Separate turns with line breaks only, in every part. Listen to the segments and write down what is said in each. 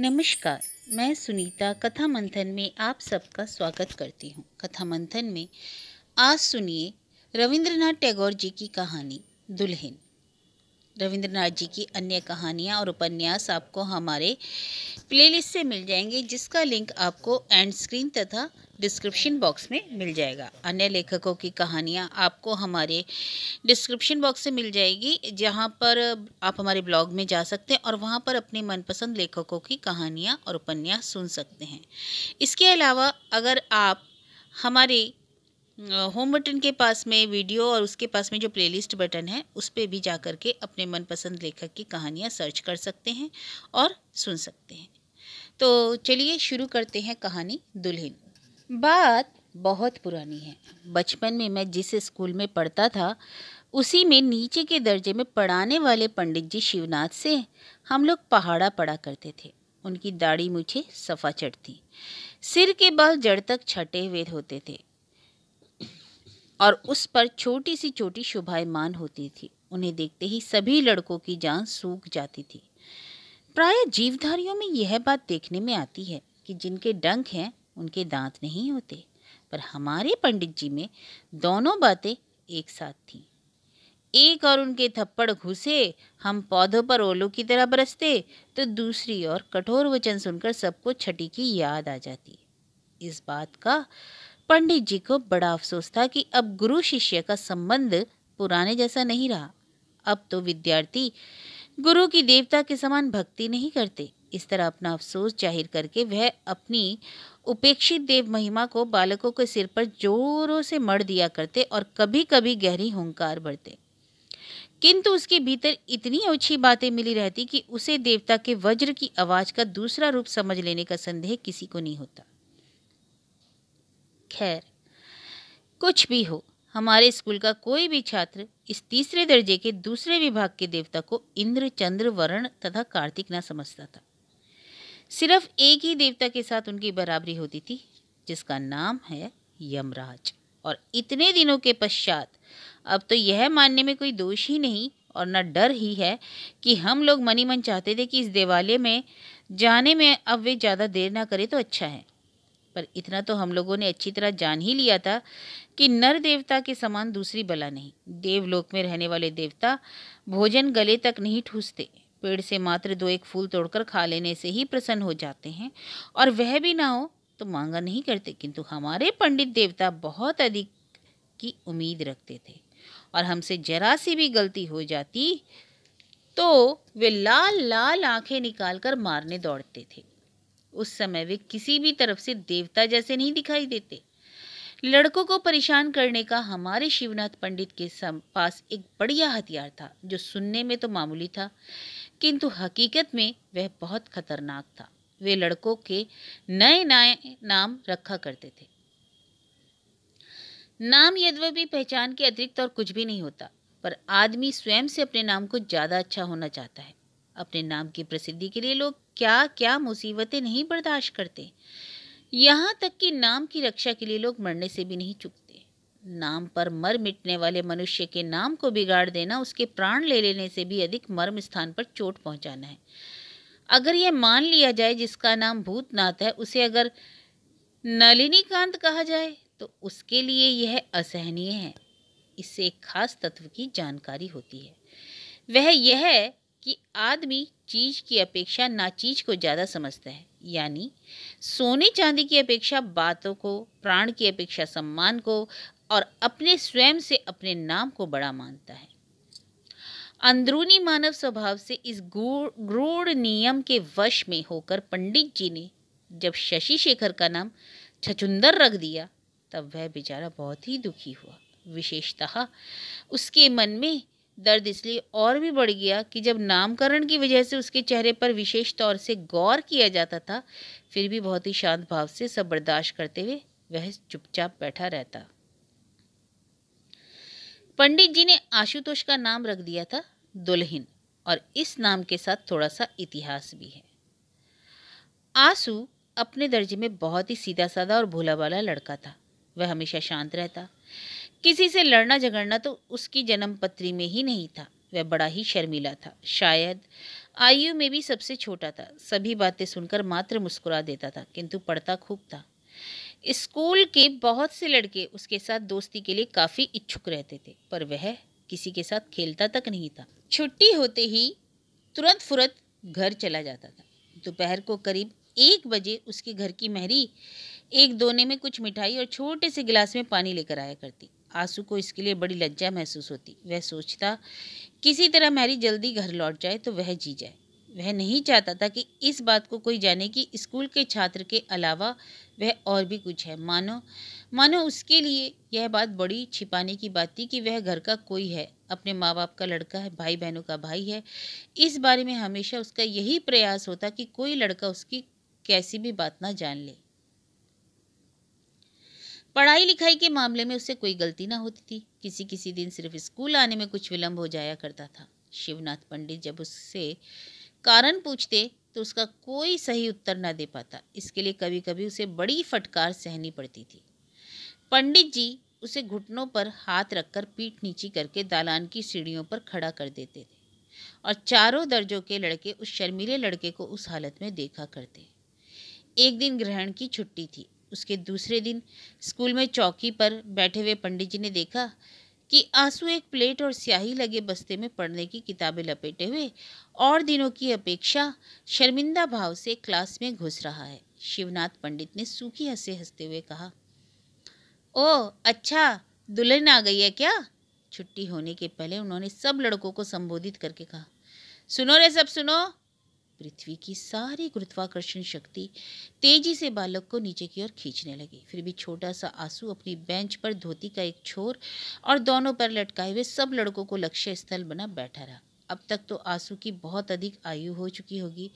नमस्कार मैं सुनीता कथा मंथन में आप सबका स्वागत करती हूँ कथा मंथन में आज सुनिए रविंद्रनाथ टैगोर जी की कहानी दुल्हन रविंद्रनाथ जी की अन्य कहानियाँ और उपन्यास आपको हमारे प्लेलिस्ट से मिल जाएंगे जिसका लिंक आपको एंड स्क्रीन तथा डिस्क्रिप्शन बॉक्स में मिल जाएगा अन्य लेखकों की कहानियाँ आपको हमारे डिस्क्रिप्शन बॉक्स से मिल जाएगी जहाँ पर आप हमारे ब्लॉग में जा सकते हैं और वहाँ पर अपने मनपसंद लेखकों की कहानियाँ और उपन्यास सुन सकते हैं इसके अलावा अगर आप हमारे होम बटन के पास में वीडियो और उसके पास में जो प्लेलिस्ट बटन है उस पर भी जा कर के अपने मनपसंद लेखक की कहानियाँ सर्च कर सकते हैं और सुन सकते हैं तो चलिए शुरू करते हैं कहानी दुल्हन बात बहुत पुरानी है बचपन में मैं जिस स्कूल में पढ़ता था उसी में नीचे के दर्जे में पढ़ाने वाले पंडित जी शिवनाथ से हम लोग पहाड़ा पढ़ा करते थे उनकी दाढ़ी मुझे सफ़ा चढ़ती सिर के बाल जड़ तक छटे हुए होते थे और उस पर छोटी सी छोटी शोभायमान होती थी उन्हें देखते ही सभी लड़कों की जान सूख जाती थी प्राय जीवधारियों में यह बात देखने में आती है कि जिनके डंक हैं उनके दांत नहीं होते पर हमारे पंडित जी में दोनों बातें एक साथ थीं एक और उनके थप्पड़ घुसे हम पौधों पर ओलों की तरह बरसते तो दूसरी ओर कठोर वचन सुनकर सबको छठी की याद आ जाती इस बात का पंडित जी को बड़ा अफसोस था कि अब गुरु शिष्य का संबंध पुराने जैसा नहीं रहा अब तो विद्यार्थी गुरु की देवता के समान भक्ति नहीं करते इस तरह अपना अफसोस जाहिर करके वह अपनी उपेक्षित देव महिमा को बालकों के सिर पर जोरों से मर दिया करते और कभी कभी गहरी होंकार बढ़ते किंतु उसके भीतर इतनी ओछी बातें मिली रहती कि उसे देवता के वज्र की आवाज़ का दूसरा रूप समझ लेने का संदेह किसी को नहीं होता खैर कुछ भी हो हमारे स्कूल का कोई भी छात्र इस तीसरे दर्जे के दूसरे विभाग के देवता को इंद्र चंद्र वरण तथा कार्तिक ना समझता था सिर्फ एक ही देवता के साथ उनकी बराबरी होती थी जिसका नाम है यमराज और इतने दिनों के पश्चात अब तो यह मानने में कोई दोष ही नहीं और न डर ही है कि हम लोग मनी मन चाहते थे कि इस देवालय में जाने में अब वे ज़्यादा देर ना करें तो अच्छा है पर इतना तो हम लोगों ने अच्छी तरह जान ही लिया था कि नर देवता के समान दूसरी बला नहीं देवलोक में रहने वाले देवता भोजन गले तक नहीं ठूसते पेड़ से मात्र दो एक फूल तोड़कर खा लेने से ही प्रसन्न हो जाते हैं और वह भी ना हो तो मांगा नहीं करते किंतु हमारे पंडित देवता बहुत अधिक की उम्मीद रखते थे और हमसे जरा सी भी गलती हो जाती तो वे लाल लाल आंखें निकालकर मारने दौड़ते थे उस समय वे किसी भी तरफ से देवता जैसे नहीं दिखाई देते लड़कों को परेशान करने का हमारे शिवनाथ पंडित के पास एक बढ़िया हथियार था जो सुनने में तो मामूली था किंतु हकीकत में वह बहुत खतरनाक था वे लड़कों के नए नए नाम रखा करते थे नाम यद्यपि पहचान के अतिरिक्त और कुछ भी नहीं होता पर आदमी स्वयं से अपने नाम को ज़्यादा अच्छा होना चाहता है अपने नाम की प्रसिद्धि के लिए लोग क्या क्या मुसीबतें नहीं बर्दाश्त करते यहाँ तक कि नाम की रक्षा के लिए लोग मरने से भी नहीं चुकते नाम पर मर मिटने वाले मनुष्य के नाम को बिगाड़ देना उसके प्राण ले लेने से भी अधिक मर्म स्थान पर चोट पहुंचाना है अगर यह मान लिया जाए जिसका नाम भूतनाथ है उसे अगर नलिनीकांत कहा जाए तो उसके लिए यह असहनीय है इससे एक खास तत्व की जानकारी होती है वह यह कि आदमी चीज की अपेक्षा ना चीज को ज़्यादा समझता है यानी सोने चांदी की अपेक्षा बातों को प्राण की अपेक्षा सम्मान को और अपने स्वयं से अपने नाम को बड़ा मानता है अंदरूनी मानव स्वभाव से इस गुरूढ़ नियम के वश में होकर पंडित जी ने जब शशि शेखर का नाम छचुंदर रख दिया तब वह बेचारा बहुत ही दुखी हुआ विशेषतः उसके मन में दर्द इसलिए और भी बढ़ गया कि जब नामकरण की वजह से उसके चेहरे पर विशेष तौर से गौर किया जाता था फिर भी बहुत ही शांत भाव से सब बर्दाश्त करते हुए वह चुपचाप बैठा रहता पंडित जी ने आशुतोष का नाम रख दिया था दुल्हिन और इस नाम के साथ थोड़ा सा इतिहास भी है आंसू अपने दर्जे में बहुत ही सीधा साधा और भोला वाला लड़का था वह हमेशा शांत रहता किसी से लड़ना झगड़ना तो उसकी जन्म पत्री में ही नहीं था वह बड़ा ही शर्मिला था शायद आयु में भी सबसे छोटा था सभी बातें सुनकर मात्र मुस्कुरा देता था किंतु पढ़ता खूब था स्कूल के बहुत से लड़के उसके साथ दोस्ती के लिए काफ़ी इच्छुक रहते थे पर वह किसी के साथ खेलता तक नहीं था छुट्टी होते ही तुरंत फुरत घर चला जाता था दोपहर को करीब एक बजे उसके घर की महरी एक दोने में कुछ मिठाई और छोटे से गिलास में पानी लेकर आया करती आंसू को इसके लिए बड़ी लज्जा महसूस होती वह सोचता किसी तरह मैरी जल्दी घर लौट जाए तो वह जी जाए वह नहीं चाहता था कि इस बात को कोई जाने कि स्कूल के छात्र के अलावा वह और भी कुछ है मानो मानो उसके लिए यह बात बड़ी छिपाने की बात थी कि वह घर का कोई है अपने माँ बाप का लड़का है भाई बहनों का भाई है इस बारे में हमेशा उसका यही प्रयास होता कि कोई लड़का उसकी कैसी भी बात ना जान ले पढ़ाई लिखाई के मामले में उससे कोई गलती ना होती थी किसी किसी दिन सिर्फ स्कूल आने में कुछ विलम्ब हो जाया करता था शिवनाथ पंडित जब उससे कारण पूछते तो उसका कोई सही उत्तर ना दे पाता इसके लिए कभी कभी उसे बड़ी फटकार सहनी पड़ती थी पंडित जी उसे घुटनों पर हाथ रखकर पीठ नीची करके दालान की सीढ़ियों पर खड़ा कर देते थे और चारों दर्जों के लड़के उस शर्मीले लड़के को उस हालत में देखा करते एक दिन ग्रहण की छुट्टी थी उसके दूसरे दिन स्कूल में चौकी पर बैठे हुए पंडित जी ने देखा कि आंसू एक प्लेट और स्याही लगे बस्ते में पढ़ने की किताबें लपेटे हुए और दिनों की अपेक्षा शर्मिंदा भाव से क्लास में घुस रहा है शिवनाथ पंडित ने सूखी हंसे हंसते हुए कहा ओ अच्छा दुल्हन आ गई है क्या छुट्टी होने के पहले उन्होंने सब लड़कों को संबोधित करके कहा सुनो रे सब सुनो पृथ्वी की सारी गुरुत्वाकर्षण शक्ति तेजी से बालक को नीचे की ओर खींचने लगी फिर भी छोटा सा आंसू अपनी बेंच पर धोती का एक छोर और दोनों पर लटकाए हुए सब लड़कों को लक्ष्य स्थल बना बैठा रहा अब तक तो आंसू की बहुत अधिक आयु हो चुकी होगी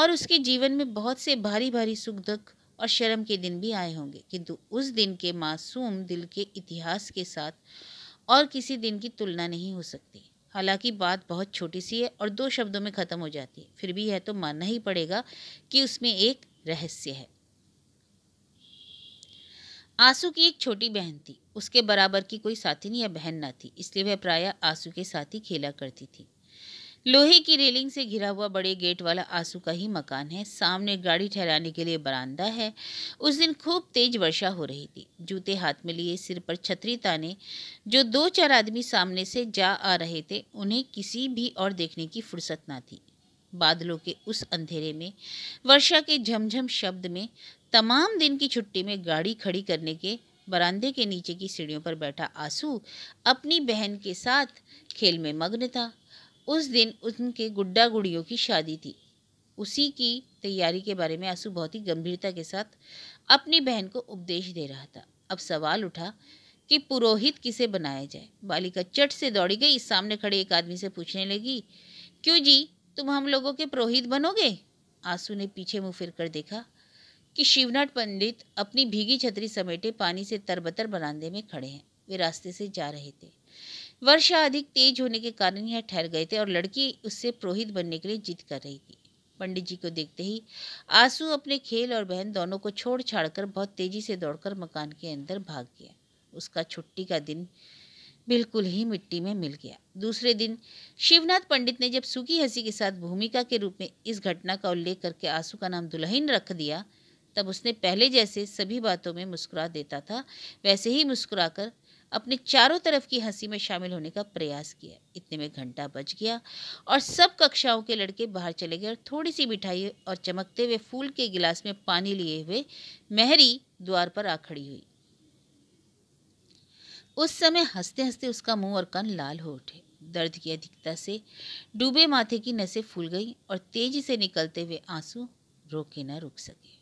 और उसके जीवन में बहुत से भारी भारी सुख दुख और शर्म के दिन भी आए होंगे किंतु उस दिन के मासूम दिल के इतिहास के साथ और किसी दिन की तुलना नहीं हो सकती हालांकि बात बहुत छोटी सी है और दो शब्दों में ख़त्म हो जाती है फिर भी यह तो मानना ही पड़ेगा कि उसमें एक रहस्य है आंसू की एक छोटी बहन थी उसके बराबर की कोई साथी नहीं या बहन ना थी इसलिए वह प्रायः आंसू के साथ ही खेला करती थी लोहे की रेलिंग से घिरा हुआ बड़े गेट वाला आंसू का ही मकान है सामने गाड़ी ठहराने के लिए बरामदा है उस दिन खूब तेज वर्षा हो रही थी जूते हाथ में लिए सिर पर छतरी ताने जो दो चार आदमी सामने से जा आ रहे थे उन्हें किसी भी और देखने की फुर्सत ना थी बादलों के उस अंधेरे में वर्षा के झमझम शब्द में तमाम दिन की छुट्टी में गाड़ी खड़ी करने के बरामदे के नीचे की सीढ़ियों पर बैठा आंसू अपनी बहन के साथ खेल में मग्न था उस दिन उनके गुड्डा गुड़ियों की शादी थी उसी की तैयारी के बारे में आंसू बहुत ही गंभीरता के साथ अपनी बहन को उपदेश दे रहा था अब सवाल उठा कि पुरोहित किसे बनाया जाए बालिका चट से दौड़ी गई सामने खड़े एक आदमी से पूछने लगी क्यों जी तुम हम लोगों के पुरोहित बनोगे आंसू ने पीछे मुँह फिर कर देखा कि शिवनाथ पंडित अपनी भीगी छतरी समेटे पानी से तरबतर बरामदे में खड़े हैं वे रास्ते से जा रहे थे वर्षा अधिक तेज होने के कारण यह ठहर गए थे और लड़की उससे पुरोहित बनने के लिए जिद कर रही थी पंडित जी को देखते ही आंसू अपने खेल और बहन दोनों को छोड़ छाड़ कर बहुत तेजी से दौड़कर मकान के अंदर भाग गया उसका छुट्टी का दिन बिल्कुल ही मिट्टी में मिल गया दूसरे दिन शिवनाथ पंडित ने जब सूखी हंसी के साथ भूमिका के रूप में इस घटना का उल्लेख करके आंसू का नाम दुल्हन रख दिया तब उसने पहले जैसे सभी बातों में मुस्कुरा देता था वैसे ही मुस्कुराकर अपने चारों तरफ की हंसी में शामिल होने का प्रयास किया इतने में घंटा बज गया और सब कक्षाओं के लड़के बाहर चले गए और थोड़ी सी मिठाई और चमकते हुए फूल के गिलास में पानी लिए हुए महरी द्वार पर आ खड़ी हुई उस समय हंसते हंसते उसका मुंह और कान लाल हो उठे दर्द की अधिकता से डूबे माथे की नसें फूल गईं और तेजी से निकलते हुए आंसू रोके न रुक सके